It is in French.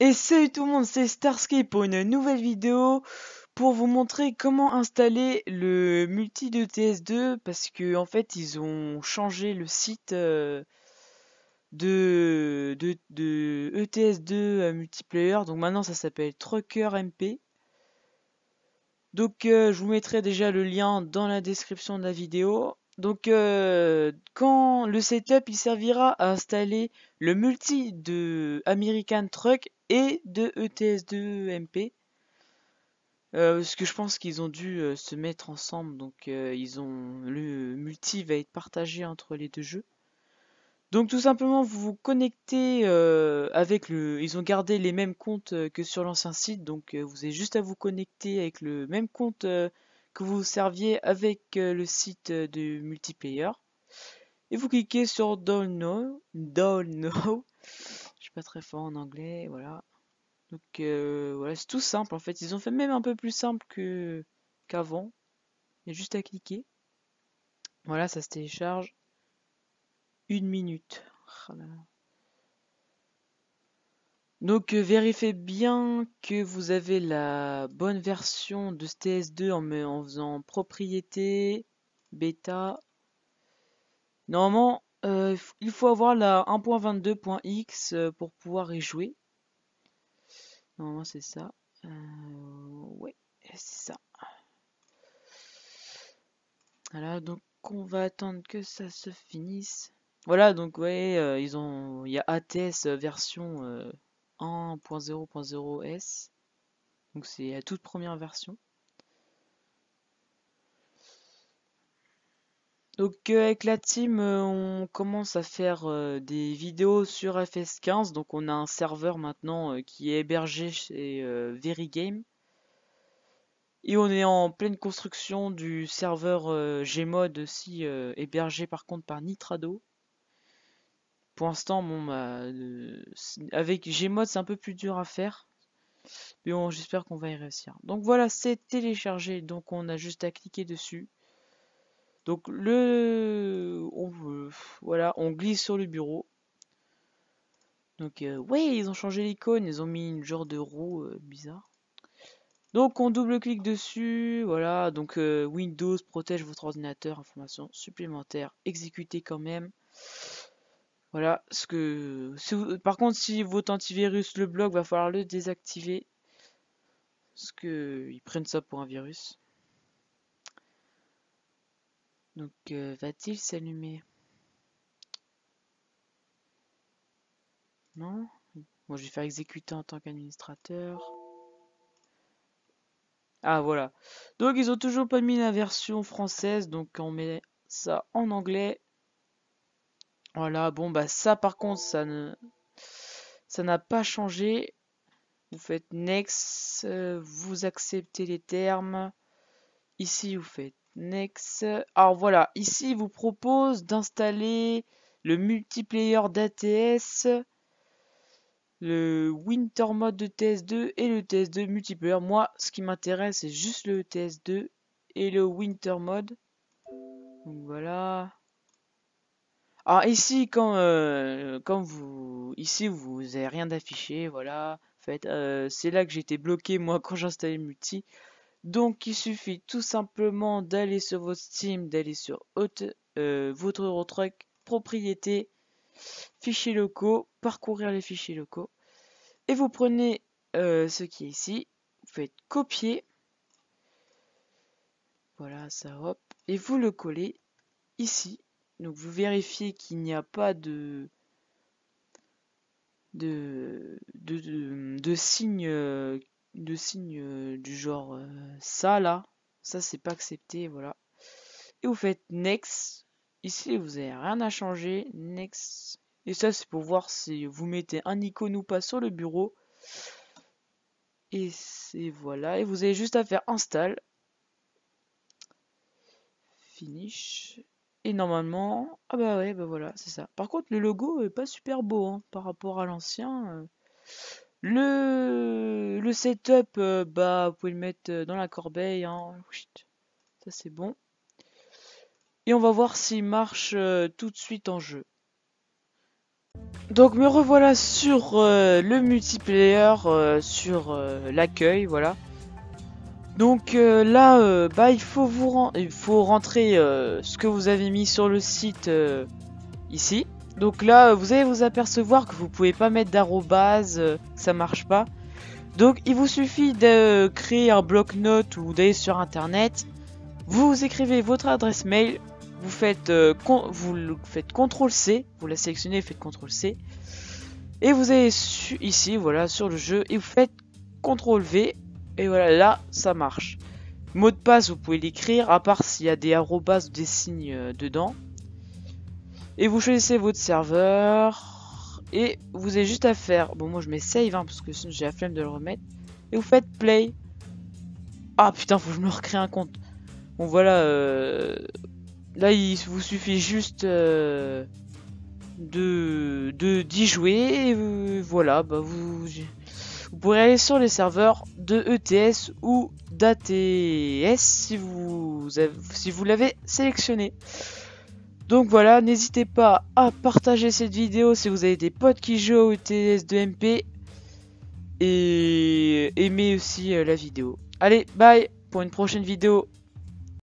Et salut tout le monde, c'est Starscape pour une nouvelle vidéo pour vous montrer comment installer le multi de TS2 parce que en fait ils ont changé le site euh, de, ETS2 e multiplayer donc maintenant ça s'appelle Trucker MP donc euh, je vous mettrai déjà le lien dans la description de la vidéo donc, euh, quand le setup, il servira à installer le multi de American Truck et de ETS2 e MP. Euh, parce que je pense qu'ils ont dû euh, se mettre ensemble, donc ils ont le multi va être partagé entre les deux jeux. Donc tout simplement vous vous connectez avec le, ils ont gardé les mêmes comptes que sur l'ancien site, donc vous avez juste à vous connecter avec le même compte vous serviez avec euh, le site euh, de multiplayer. Et vous cliquez sur Download. Download. Je suis pas très fort en anglais, voilà. Donc euh, voilà, c'est tout simple en fait. Ils ont fait même un peu plus simple que qu'avant. Il y a juste à cliquer. Voilà, ça se télécharge. Une minute. Oh donc euh, vérifiez bien que vous avez la bonne version de ce ts 2 en, faisant propriété, bêta. Normalement, euh, il faut avoir la 1.22.x euh, pour pouvoir y jouer. Normalement c'est ça. ouais, c'est ça. Voilà, donc on va attendre que ça se finisse. Voilà, donc ouais, ils ont, il y a ATS version 1.0.0S. Donc c'est la toute première version. Donc euh, avec la team, euh, on commence à faire euh, des vidéos sur FS15. Donc on a un serveur maintenant qui est hébergé chez VeryGame, Et on est en pleine construction du serveur Gmod aussi hébergé par contre par Nitrado. Pour l'instant, bon, bah, euh, avec Gmod, c'est un peu plus dur à faire. Mais bon, j'espère qu'on va y réussir. Donc voilà, c'est téléchargé. Donc on a juste à cliquer dessus. Donc le, on, voilà, on glisse sur le bureau. Donc euh, ouais, ils ont changé l'icône, ils ont mis une genre de roue euh, bizarre. Donc on double-clique dessus, voilà. Donc Windows protège votre ordinateur, information supplémentaire, exécutez quand même. Voilà, ce que. par contre, si votre antivirus le bloque, va falloir le désactiver. Parce que ils prennent ça pour un virus. Donc euh, va-t-il s'allumer Non Bon, je vais faire exécuter en tant qu'administrateur. Ah, voilà. Donc, ils ont toujours pas mis la version française. Donc, on met ça en anglais. Voilà, bon, bah ça par contre, ça ne... Ça n'a pas changé. Vous faites Next, euh, vous acceptez les termes. Ici, vous faites Next. Alors voilà, ici, il vous propose d'installer le multiplayer d'ATS, le Winter Mode de TS2 et le TS2 multiplayer. Moi, ce qui m'intéresse, c'est juste le TS2 et le Winter Mode. Donc voilà. Alors ah, ici, euh, quand, vous, ici vous n'avez rien d'affiché, voilà, euh, c'est là que j'étais bloqué moi quand j'installais Multi. Donc il suffit tout simplement d'aller sur votre Steam, d'aller sur euh, votre Eurotruck, propriété, fichiers locaux, parcourir les fichiers locaux. Et vous prenez ce qui est ici, vous faites copier. Voilà, ça hop. Et vous le collez ici donc vous vérifiez qu'il n'y a pas de, de, de, signes euh, de euh, du genre euh, ça là. Ça c'est pas accepté, voilà. Et vous faites next. Ici vous n'avez rien à changer. Next. Et ça c'est pour voir si vous mettez un icône ou pas sur le bureau. Et c'est voilà. Et vous avez juste à faire install. Finish. Et normalement, ah bah ouais, bah voilà, c'est ça. Par contre, le logo est pas super beau hein, par rapport à l'ancien. Euh. Le, setup, euh, bah, vous pouvez le mettre euh, dans la corbeille. Hein. Ça, c'est bon. Et on va voir s'il marche tout de suite en jeu. Donc me revoilà sur le multiplayer, sur l'accueil, voilà. Donc euh, là, euh, bah, il faut vous il faut rentrer euh, ce que vous avez mis sur le site ici. Donc là, vous allez vous apercevoir que vous ne pouvez pas mettre d'arrobase, ça marche pas. Donc il vous suffit de créer un bloc-notes ou d'aller sur internet. Vous écrivez votre adresse mail, vous faites, vous faites CTRL C, vous la sélectionnez, faites CTRL C. Et vous allez ici, voilà, sur le jeu, et vous faites CTRL V et voilà, là, ça marche. Mot de passe, vous pouvez l'écrire, à part s'il y a des arrobas ou des signes euh, dedans. Et vous choisissez votre serveur. Et vous avez juste à faire... Bon, moi, je mets save, hein, parce que sinon, j'ai la flemme de le remettre. Et vous faites play. Ah, putain, faut que je me recrée un compte. Bon, voilà. Euh, là, il vous suffit juste... Euh, de d'y jouer et voilà bah vous vous pourrez aller sur les serveurs de ETS ou d'ATS si vous, si vous l'avez sélectionné. Donc voilà, n'hésitez pas à partager cette vidéo si vous avez des potes qui jouent au ETS de MP et aimez aussi euh, la vidéo. Allez, bye pour une prochaine vidéo.